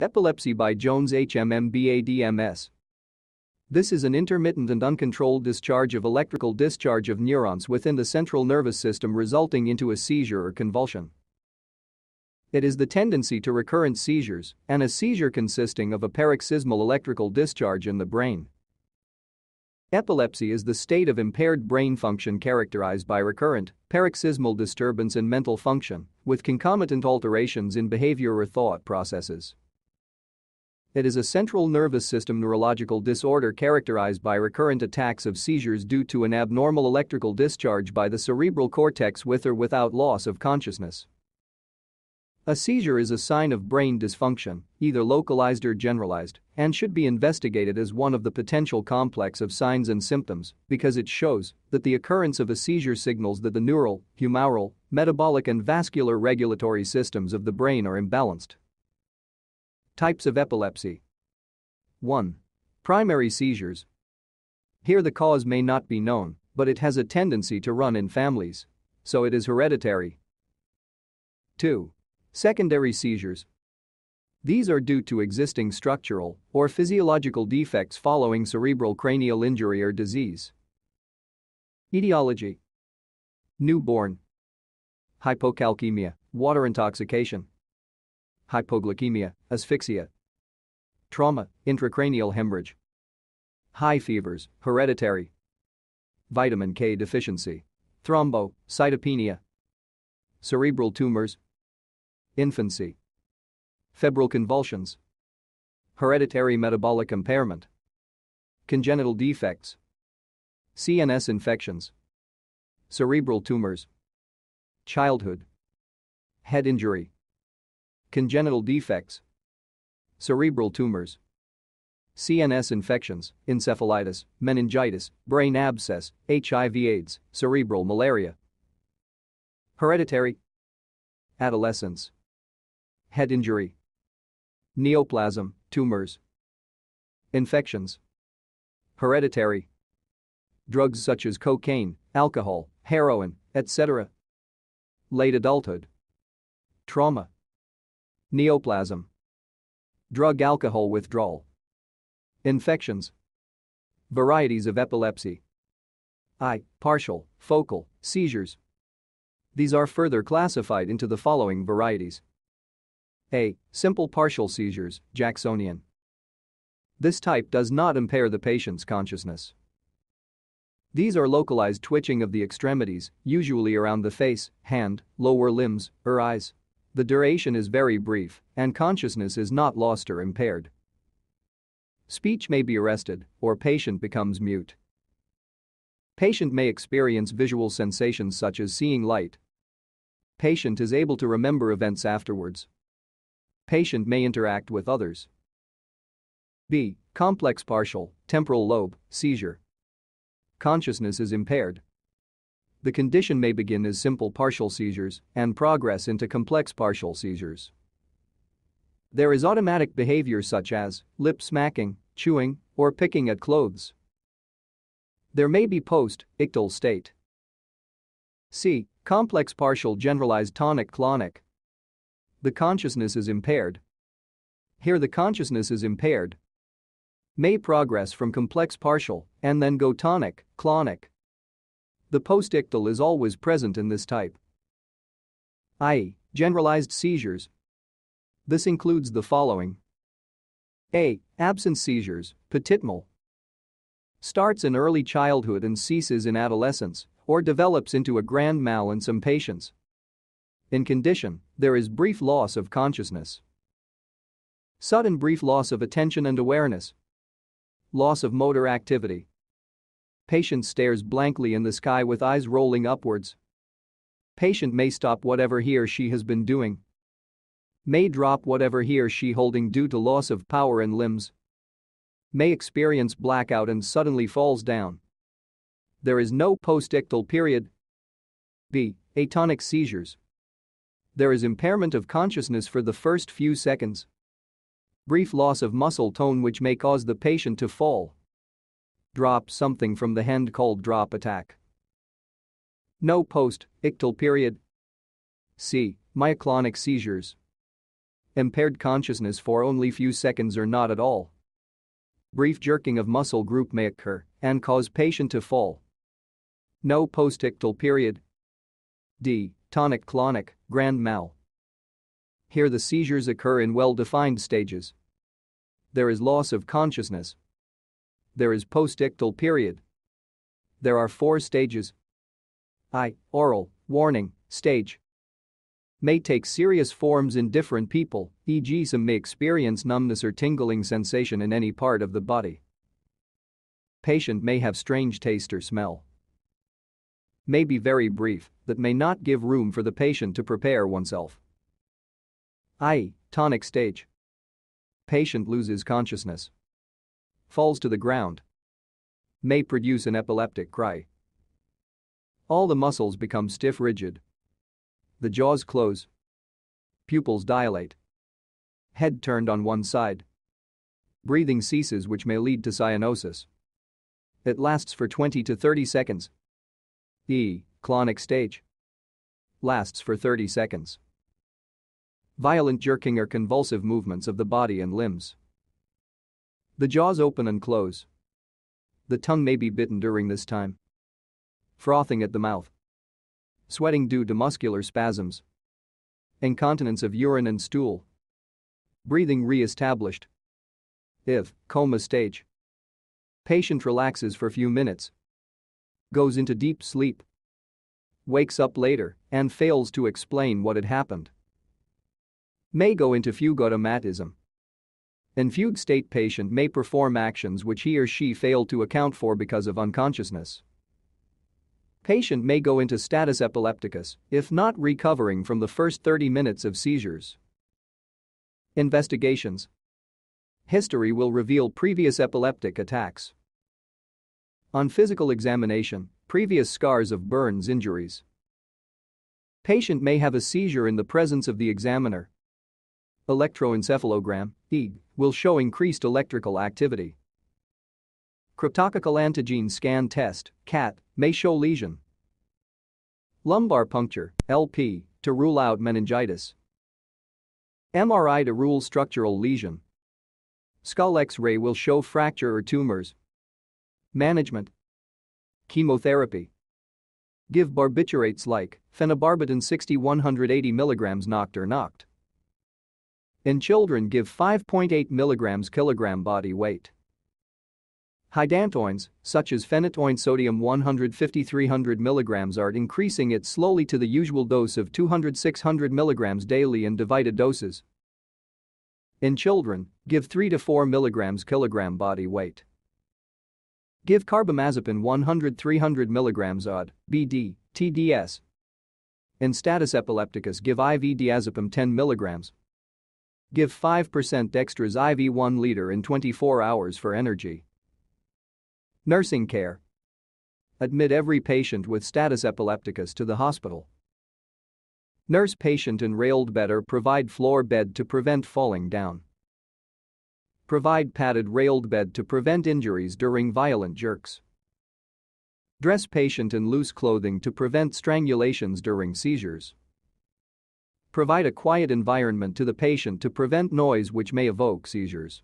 Epilepsy by Jones HMMBADMS. This is an intermittent and uncontrolled discharge of electrical discharge of neurons within the central nervous system resulting into a seizure or convulsion. It is the tendency to recurrent seizures and a seizure consisting of a paroxysmal electrical discharge in the brain. Epilepsy is the state of impaired brain function characterized by recurrent, paroxysmal disturbance in mental function, with concomitant alterations in behavior or thought processes. It is a central nervous system neurological disorder characterized by recurrent attacks of seizures due to an abnormal electrical discharge by the cerebral cortex with or without loss of consciousness. A seizure is a sign of brain dysfunction, either localized or generalized, and should be investigated as one of the potential complex of signs and symptoms because it shows that the occurrence of a seizure signals that the neural, humoral, metabolic and vascular regulatory systems of the brain are imbalanced. Types of epilepsy 1. Primary seizures. Here the cause may not be known, but it has a tendency to run in families. So it is hereditary. 2. Secondary seizures. These are due to existing structural or physiological defects following cerebral cranial injury or disease. Etiology Newborn Hypocalcemia, water intoxication, hypoglycemia, asphyxia, trauma, intracranial hemorrhage, high fevers, hereditary, vitamin K deficiency, thrombo, cytopenia, cerebral tumors, infancy, febrile convulsions, hereditary metabolic impairment, congenital defects, CNS infections, cerebral tumors, childhood, head injury congenital defects, cerebral tumors, CNS infections, encephalitis, meningitis, brain abscess, HIV/AIDS, cerebral malaria, hereditary, adolescence, head injury, neoplasm, tumors, infections, hereditary, drugs such as cocaine, alcohol, heroin, etc. Late adulthood, trauma, Neoplasm. Drug alcohol withdrawal. Infections. Varieties of epilepsy. I. partial, focal, seizures. These are further classified into the following varieties. A. Simple partial seizures, Jacksonian. This type does not impair the patient's consciousness. These are localized twitching of the extremities, usually around the face, hand, lower limbs, or eyes. The duration is very brief, and consciousness is not lost or impaired. Speech may be arrested, or patient becomes mute. Patient may experience visual sensations such as seeing light. Patient is able to remember events afterwards. Patient may interact with others. B. Complex partial, temporal lobe, seizure. Consciousness is impaired. The condition may begin as simple partial seizures and progress into complex partial seizures. There is automatic behavior such as lip smacking, chewing, or picking at clothes. There may be post-ictal state. C. Complex partial generalized tonic-clonic. The consciousness is impaired. Here the consciousness is impaired. May progress from complex partial and then go tonic, clonic. The postictal is always present in this type. i.e., generalized seizures. This includes the following. A. Absence seizures, petitmal, Starts in early childhood and ceases in adolescence or develops into a grand mal in some patients. In condition, there is brief loss of consciousness. Sudden brief loss of attention and awareness. Loss of motor activity. Patient stares blankly in the sky with eyes rolling upwards. Patient may stop whatever he or she has been doing. May drop whatever he or she holding due to loss of power and limbs. May experience blackout and suddenly falls down. There is no postictal period. B. Atonic seizures. There is impairment of consciousness for the first few seconds brief loss of muscle tone which may cause the patient to fall drop something from the hand called drop attack. No post, ictal period. C. Myoclonic seizures. Impaired consciousness for only few seconds or not at all. Brief jerking of muscle group may occur and cause patient to fall. No post ictal period. D. Tonic clonic, grand mal. Here the seizures occur in well-defined stages. There is loss of consciousness, there is postictal period. There are four stages. I. Oral, warning, stage. May take serious forms in different people, e.g., some may experience numbness or tingling sensation in any part of the body. Patient may have strange taste or smell. May be very brief, that may not give room for the patient to prepare oneself. I. Tonic stage. Patient loses consciousness falls to the ground, may produce an epileptic cry. All the muscles become stiff rigid. The jaws close. Pupils dilate. Head turned on one side. Breathing ceases which may lead to cyanosis. It lasts for 20 to 30 seconds. E. Clonic stage. Lasts for 30 seconds. Violent jerking or convulsive movements of the body and limbs. The jaws open and close. The tongue may be bitten during this time. Frothing at the mouth. Sweating due to muscular spasms. Incontinence of urine and stool. Breathing re-established. If, coma stage. Patient relaxes for a few minutes. Goes into deep sleep. Wakes up later and fails to explain what had happened. May go into fugue automatism. An fugue state patient may perform actions which he or she failed to account for because of unconsciousness. Patient may go into status epilepticus if not recovering from the first 30 minutes of seizures. Investigations History will reveal previous epileptic attacks. On physical examination, previous scars of burns injuries. Patient may have a seizure in the presence of the examiner. Electroencephalogram E will show increased electrical activity. Cryptococcal antigen scan test, CAT, may show lesion. Lumbar puncture, LP, to rule out meningitis. MRI to rule structural lesion. Skull X-ray will show fracture or tumors. Management. Chemotherapy. Give barbiturates like phenobarbital 60 180 mg noct or noct. In children give 5.8 mg kilogram body weight. Hydantoins, such as phenytoin sodium 150-300 mg are increasing it slowly to the usual dose of 200-600 mg daily in divided doses. In children, give 3 to 4 mg kilogram body weight. Give carbamazepine 100-300 mg odd, BD, TDS. In status epilepticus give IV diazepam 10 mg, Give 5% dextrose IV 1 liter in 24 hours for energy. Nursing care. Admit every patient with status epilepticus to the hospital. Nurse patient in railed bed or provide floor bed to prevent falling down. Provide padded railed bed to prevent injuries during violent jerks. Dress patient in loose clothing to prevent strangulations during seizures. Provide a quiet environment to the patient to prevent noise which may evoke seizures.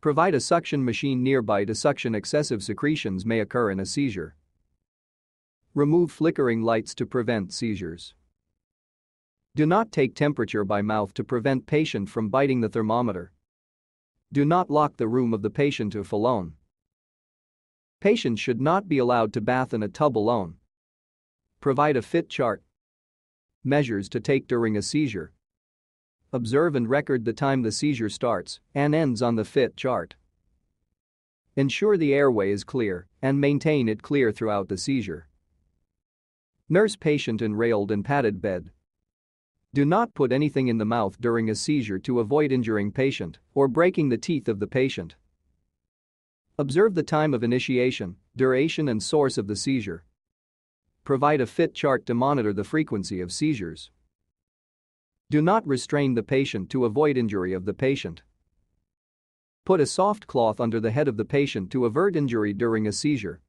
Provide a suction machine nearby to suction excessive secretions may occur in a seizure. Remove flickering lights to prevent seizures. Do not take temperature by mouth to prevent patient from biting the thermometer. Do not lock the room of the patient if alone. Patients should not be allowed to bath in a tub alone. Provide a fit chart measures to take during a seizure. Observe and record the time the seizure starts and ends on the fit chart. Ensure the airway is clear and maintain it clear throughout the seizure. Nurse patient in railed and padded bed. Do not put anything in the mouth during a seizure to avoid injuring patient or breaking the teeth of the patient. Observe the time of initiation, duration and source of the seizure Provide a fit chart to monitor the frequency of seizures. Do not restrain the patient to avoid injury of the patient. Put a soft cloth under the head of the patient to avert injury during a seizure.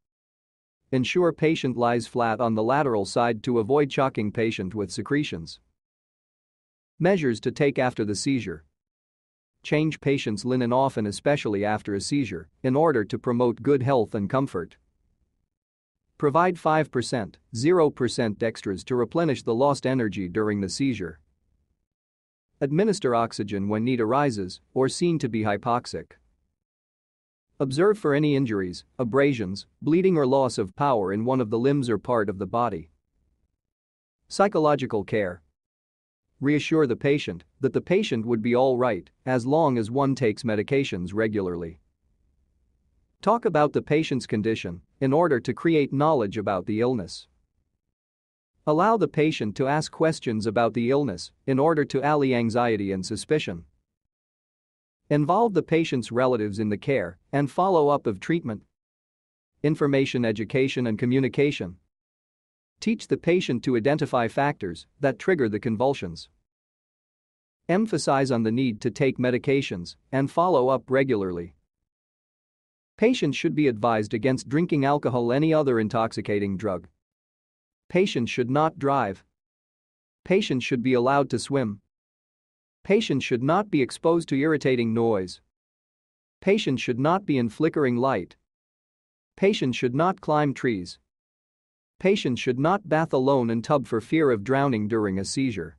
Ensure patient lies flat on the lateral side to avoid shocking patient with secretions. Measures to take after the seizure. Change patient's linen often especially after a seizure in order to promote good health and comfort. Provide 5%, 0% dextrose to replenish the lost energy during the seizure. Administer oxygen when need arises or seen to be hypoxic. Observe for any injuries, abrasions, bleeding or loss of power in one of the limbs or part of the body. Psychological care. Reassure the patient that the patient would be all right as long as one takes medications regularly. Talk about the patient's condition in order to create knowledge about the illness. Allow the patient to ask questions about the illness in order to allay anxiety and suspicion. Involve the patient's relatives in the care and follow up of treatment. Information education and communication. Teach the patient to identify factors that trigger the convulsions. Emphasize on the need to take medications and follow up regularly. Patients should be advised against drinking alcohol any other intoxicating drug. Patients should not drive. Patients should be allowed to swim. Patients should not be exposed to irritating noise. Patients should not be in flickering light. Patients should not climb trees. Patients should not bath alone in tub for fear of drowning during a seizure.